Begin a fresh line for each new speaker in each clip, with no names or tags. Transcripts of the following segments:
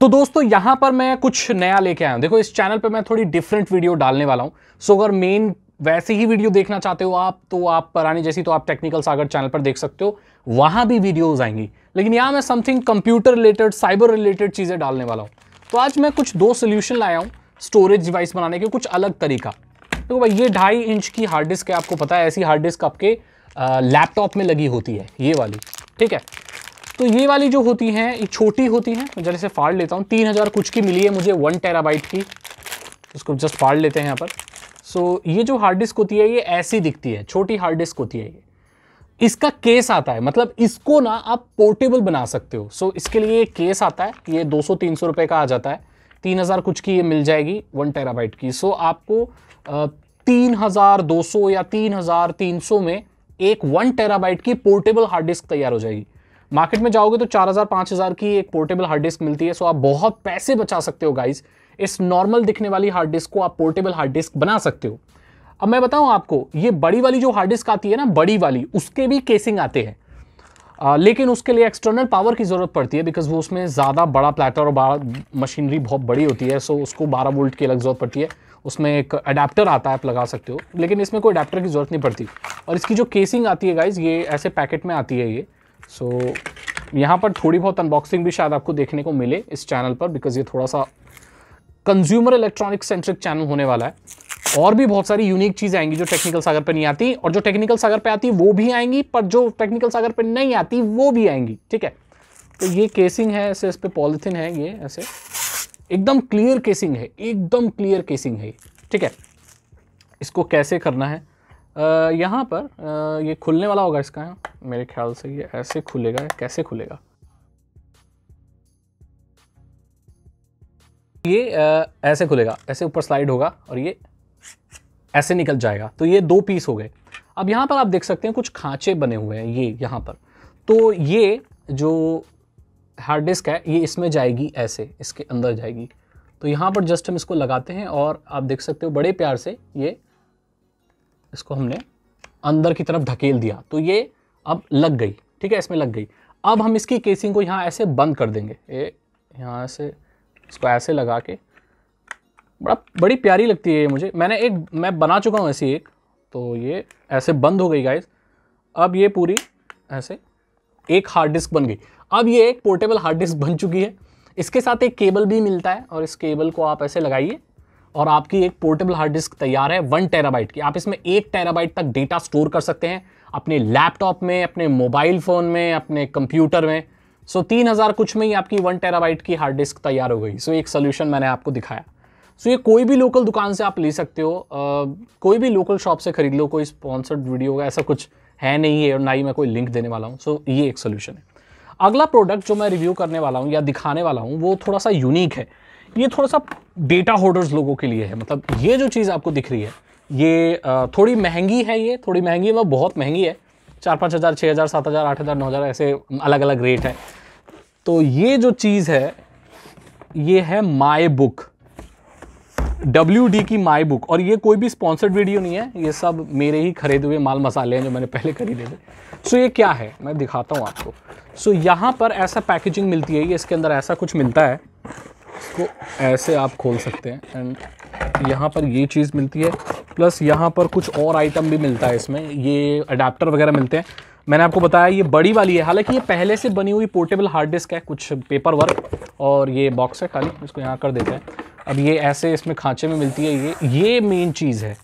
तो दोस्तों यहाँ पर मैं कुछ नया लेके आया हूं देखो इस चैनल पर मैं थोड़ी डिफरेंट वीडियो डालने वाला हूँ सो अगर मेन वैसे ही वीडियो देखना चाहते हो आप तो आप पुरानी जैसी तो आप टेक्निकल सागर चैनल पर देख सकते हो वहाँ भी वीडियोज़ आएंगी लेकिन यहाँ मैं something computer related cyber related चीज़ें डालने वाला हूँ तो आज मैं कुछ दो सोल्यूशन लाया हूँ स्टोरेज डिवाइस बनाने के कुछ अलग तरीका देखो तो भाई ये ढाई इंच की हार्ड डिस्क है आपको पता है ऐसी हार्ड डिस्क आपके लैपटॉप में लगी होती है ये वाली ठीक है तो ये वाली जो होती हैं ये छोटी होती हैं मैं जरा से फाड़ लेता हूँ तीन हज़ार कुछ की मिली है मुझे वन टेराबाइट की इसको जस्ट फाड़ लेते हैं यहाँ पर सो so, ये जो हार्ड डिस्क होती है ये ऐसी दिखती है छोटी हार्ड डिस्क होती है ये इसका केस आता है मतलब इसको ना आप पोर्टेबल बना सकते हो सो so, इसके लिए केस आता है ये दो सौ तीन का आ जाता है तीन कुछ की ये मिल जाएगी वन टेराबाइट की सो so, आपको तीन हज़ार दो सौ या तीन हज़ार तीन सौ में एक वन टेराबाइट की पोर्टेबल हार्ड डिस्क तैयार हो जाएगी मार्केट में जाओगे तो 4000 5000 की एक पोर्टेबल हार्ड डिस्क मिलती है सो आप बहुत पैसे बचा सकते हो गाइज इस नॉर्मल दिखने वाली हार्ड डिस्क को आप पोर्टेबल हार्ड डिस्क बना सकते हो अब मैं बताऊं आपको ये बड़ी वाली जो हार्ड डिस्क आती है ना बड़ी वाली उसके भी केसिंग आते हैं आ, लेकिन उसके लिए एक्सटर्नल पावर की ज़रूरत पड़ती है बिकॉज वो उसमें ज़्यादा बड़ा प्लेटर और बड़ा मशीनरी बहुत बड़ी होती है सो उसको 12 वोल्ट की अलग ज़रूरत पड़ती है उसमें एक अडेप्टर आता है आप लगा सकते हो लेकिन इसमें कोई अडेप्टर की ज़रूरत नहीं पड़ती और इसकी जो केसिंग आती है गाइज ये ऐसे पैकेट में आती है ये सो so, यहाँ पर थोड़ी बहुत अनबॉक्सिंग भी शायद आपको देखने को मिले इस चैनल पर बिकॉज ये थोड़ा सा कंज्यूमर इलेक्ट्रॉनिक सेंट्रिक चैनल होने वाला है और भी बहुत सारी यूनिक चीज़ें आएंगी जो टेक्निकल सागर पर नहीं आती और जो टेक्निकल सागर पर आती वो भी आएंगी पर जो टेक्निकल सागर पर नहीं आती वो भी आएंगी ठीक है तो ये केसिंग है ऐसे इस पर पॉलिथिन है ये ऐसे एकदम क्लियर केसिंग है एकदम क्लियर केसिंग है ठीक है इसको कैसे करना है यहाँ पर ये खुलने वाला होगा इसका मेरे ख्याल से ये ऐसे खुलेगा कैसे खुलेगा ये आ, ऐसे खुलेगा ऐसे ऊपर स्लाइड होगा और ये ऐसे निकल जाएगा तो ये दो पीस हो गए अब यहाँ पर आप देख सकते हैं कुछ खांचे बने हुए हैं ये यहाँ पर तो ये जो हार्ड डिस्क है ये इसमें जाएगी ऐसे इसके अंदर जाएगी तो यहाँ पर जस्ट हम इसको लगाते हैं और आप देख सकते हो बड़े प्यार से ये इसको हमने अंदर की तरफ ढकेल दिया तो ये अब लग गई ठीक है इसमें लग गई अब हम इसकी केसिंग को यहाँ ऐसे बंद कर देंगे ये यहाँ से इसको ऐसे लगा के बड़ा बड़ी प्यारी लगती है ये मुझे मैंने एक मैं बना चुका हूँ ऐसी एक तो ये ऐसे बंद हो गई गाइस अब ये पूरी ऐसे एक हार्ड डिस्क बन गई अब ये एक पोर्टेबल हार्ड डिस्क बन चुकी है इसके साथ एक केबल भी मिलता है और इस केबल को आप ऐसे लगाइए और आपकी एक पोर्टेबल हार्ड डिस्क तैयार है वन टेराबाइट की आप इसमें एक टेराबाइट तक डेटा स्टोर कर सकते हैं अपने लैपटॉप में अपने मोबाइल फ़ोन में अपने कंप्यूटर में सो तीन हज़ार कुछ में ही आपकी वन टेराबाइट की हार्ड डिस्क तैयार हो गई सो एक सोल्यूशन मैंने आपको दिखाया सो ये कोई भी लोकल दुकान से आप ले सकते हो आ, कोई भी लोकल शॉप से खरीद लो कोई स्पॉन्सर्ड वीडियो का ऐसा कुछ है नहीं है और ना ही मैं कोई लिंक देने वाला हूँ सो ये एक सोल्यूशन है अगला प्रोडक्ट जो मैं रिव्यू करने वाला हूँ या दिखाने वाला हूँ वो थोड़ा सा यूनिक है ये थोड़ा सा डेटा होल्डर्स लोगों के लिए है मतलब ये जो चीज़ आपको दिख रही है ये थोड़ी महंगी है ये थोड़ी महंगी है मतलब बहुत महंगी है चार पाँच हज़ार छः हज़ार सात हज़ार आठ हज़ार नौ हज़ार ऐसे अलग अलग रेट है तो ये जो चीज़ है ये है माई बुक डब्ल्यू डी की माई बुक और ये कोई भी स्पॉन्सर्ड वीडियो नहीं है ये सब मेरे ही खरीदे हुए माल मसाले हैं जो मैंने पहले खरीदे थे सो ये क्या है मैं दिखाता हूँ आपको सो यहाँ पर ऐसा पैकेजिंग मिलती है ये इसके अंदर ऐसा कुछ मिलता है इसको ऐसे आप खोल सकते हैं एंड यहाँ पर ये चीज़ मिलती है प्लस यहाँ पर कुछ और आइटम भी मिलता है इसमें ये अडाप्टर वगैरह मिलते हैं मैंने आपको बताया ये बड़ी वाली है हालांकि ये पहले से बनी हुई पोर्टेबल हार्ड डिस्क है कुछ पेपर वर्क और ये बॉक्स है खाली इसको यहाँ कर देते हैं अब ये ऐसे इसमें खांचे में मिलती है ये ये मेन चीज़ है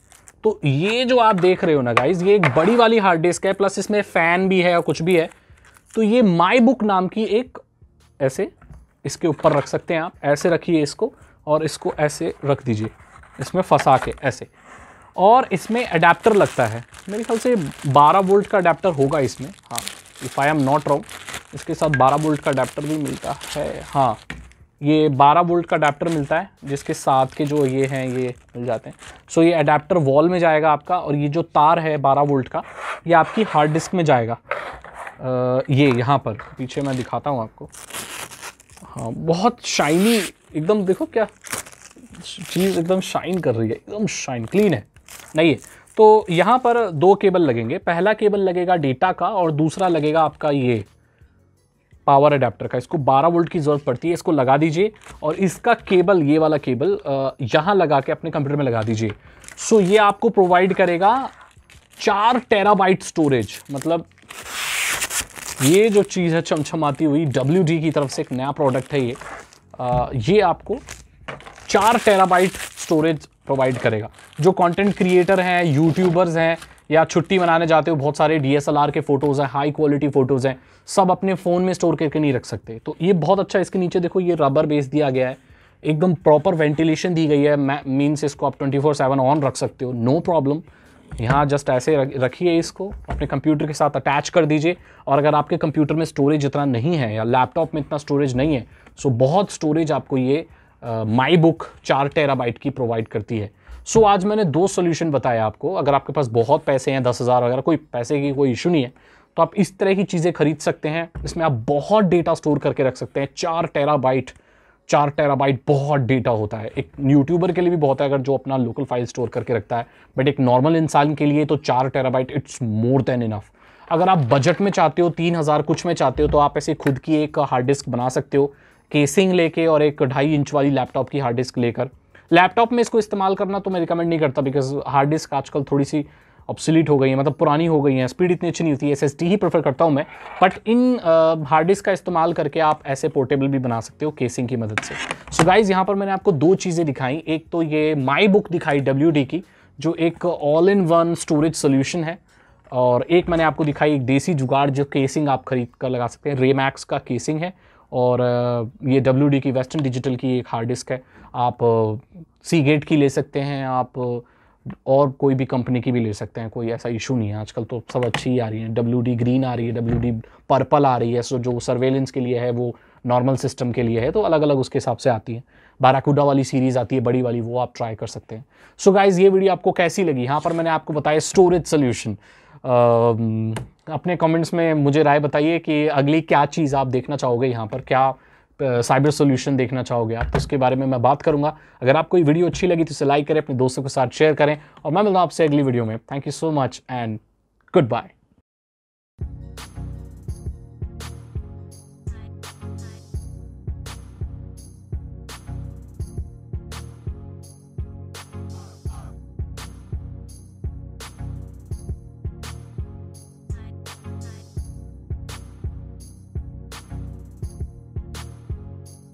तो ये जो आप देख रहे हो ना गाइज ये एक बड़ी वाली हार्ड डिस्क है प्लस इसमें फ़ैन भी है और कुछ भी है तो ये माई बुक नाम की एक ऐसे इसके ऊपर रख सकते हैं आप ऐसे रखिए इसको और इसको ऐसे रख दीजिए इसमें फंसा के ऐसे और इसमें अडेप्टर लगता है मेरे ख्याल से 12 वोल्ट का अडेप्टर होगा इसमें हाँ if I am not wrong इसके साथ 12 वोल्ट का अडेप्टर भी मिलता है हाँ ये 12 वोल्ट का अडेप्टर मिलता है जिसके साथ के जो ये हैं ये मिल जाते हैं सो ये अडेप्टर वॉल में जाएगा आपका और ये जो तार है 12 वोल्ट का ये आपकी हार्ड डिस्क में जाएगा आ, ये यहाँ पर पीछे मैं दिखाता हूँ आपको हाँ बहुत शाइनी एकदम देखो क्या चीज़ एकदम शाइन कर रही है एकदम शाइन क्लीन है नहीं है तो यहाँ पर दो केबल लगेंगे पहला केबल लगेगा डेटा का और दूसरा लगेगा आपका ये पावर अडेप्टर का इसको 12 वोल्ट की ज़रूरत पड़ती है इसको लगा दीजिए और इसका केबल ये वाला केबल यहाँ लगा के अपने कंप्यूटर में लगा दीजिए सो ये आपको प्रोवाइड करेगा चार टेराबाइट स्टोरेज मतलब ये जो चीज़ है चमचमाती हुई डब्ल्यू की तरफ से एक नया प्रोडक्ट है ये आ, ये आपको चार टेराबाइट स्टोरेज प्रोवाइड करेगा जो कंटेंट क्रिएटर हैं यूट्यूबर्स हैं या छुट्टी मनाने जाते हो बहुत सारे डी के फ़ोटोज़ हैं हाई क्वालिटी फ़ोटोज़ हैं सब अपने फ़ोन में स्टोर करके नहीं रख सकते तो ये बहुत अच्छा इसके नीचे देखो ये रबर बेस दिया गया है एकदम प्रॉपर वेंटिलेशन दी गई है मीन्स इसको आप 24/7 ऑन रख सकते हो नो प्रॉब्लम यहाँ जस्ट ऐसे रखिए इसको अपने कंप्यूटर के साथ अटैच कर दीजिए और अगर आपके कंप्यूटर में स्टोरेज इतना नहीं है या लैपटॉप में इतना स्टोरेज नहीं है सो बहुत स्टोरेज आपको ये माई बुक चार टेराबाइट की प्रोवाइड करती है सो so, आज मैंने दो सोल्यूशन बताए आपको अगर आपके पास बहुत पैसे हैं दस हज़ार वगैरह कोई पैसे की कोई इशू नहीं है तो आप इस तरह की चीज़ें खरीद सकते हैं इसमें आप बहुत डेटा स्टोर करके रख सकते हैं चार टेराबाइट चार टेराबाइट बहुत डेटा होता है एक यूट्यूबर के लिए भी बहुत है अगर जो अपना लोकल फाइल स्टोर करके रखता है बट एक नॉर्मल इंसान के लिए तो चार terabyte it's more than enough अगर आप बजट में चाहते हो तीन हज़ार कुछ में चाहते हो तो आप ऐसे खुद की एक हार्ड डिस्क बना सकते हो केसिंग लेके और एक ढाई इंच वाली लैपटॉप की हार्ड डिस्क लेकर लैपटॉप में इसको इस्तेमाल करना तो मैं रिकमेंड नहीं करता बिकॉज हार्ड डिस्क आजकल थोड़ी सी ऑप्सिलीट हो गई हैं मतलब पुरानी हो गई हैं स्पीड इतनी अच्छी नहीं होती है एस ही प्रेफर करता हूँ मैं बट इन हार्ड डिस्क का इस्तेमाल करके आप ऐसे पोर्टेबल भी बना सकते हो केसिंग की मदद से सो गाइज यहाँ पर मैंने आपको दो चीज़ें दिखाई एक तो ये माई बुक दिखाई डब्ल्यू की जो एक all in one storage solution है और एक मैंने आपको दिखाई एक देसी जुगाड़ जो केसिंग आप खरीद कर लगा सकते हैं रेमैक्स का केसिंग है और ये डब्ल्यू की वेस्टर्न डिजिटल की एक हार्ड डिस्क है आप सी गेट की ले सकते हैं आप और कोई भी कंपनी की भी ले सकते हैं कोई ऐसा इशू नहीं है आजकल तो सब अच्छी ही आ रही है डब्ल्यू डी ग्रीन आ रही है डब्ल्यू डी पर्पल आ रही है सो जो सर्वेलेंस के लिए है वो नॉर्मल सिस्टम के लिए है तो अलग अलग उसके हिसाब से आती है बाराकूडा वाली सीरीज़ आती है बड़ी वाली वो आप ट्राई कर सकते हैं सो so गाइज़ ये वीडियो आपको कैसी लगी यहाँ पर मैंने आपको बताया स्टोरेज सोल्यूशन अपने कमेंट्स में मुझे राय बताइए कि अगली क्या चीज़ आप देखना चाहोगे यहाँ पर क्या साइबर सोल्यूशन देखना चाहोगे आप तो उसके बारे में मैं बात करूंगा अगर आपको ये वीडियो अच्छी लगी तो इसे लाइक करें अपने दोस्तों के साथ शेयर करें और मैं मिलता हूँ आपसे अगली वीडियो में thank you so much and good bye